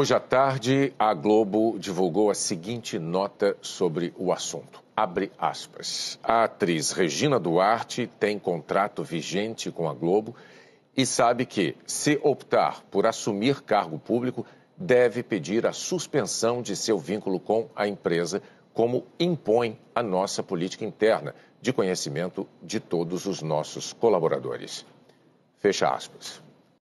Hoje à tarde, a Globo divulgou a seguinte nota sobre o assunto. Abre aspas. A atriz Regina Duarte tem contrato vigente com a Globo e sabe que, se optar por assumir cargo público, deve pedir a suspensão de seu vínculo com a empresa, como impõe a nossa política interna, de conhecimento de todos os nossos colaboradores. Fecha aspas.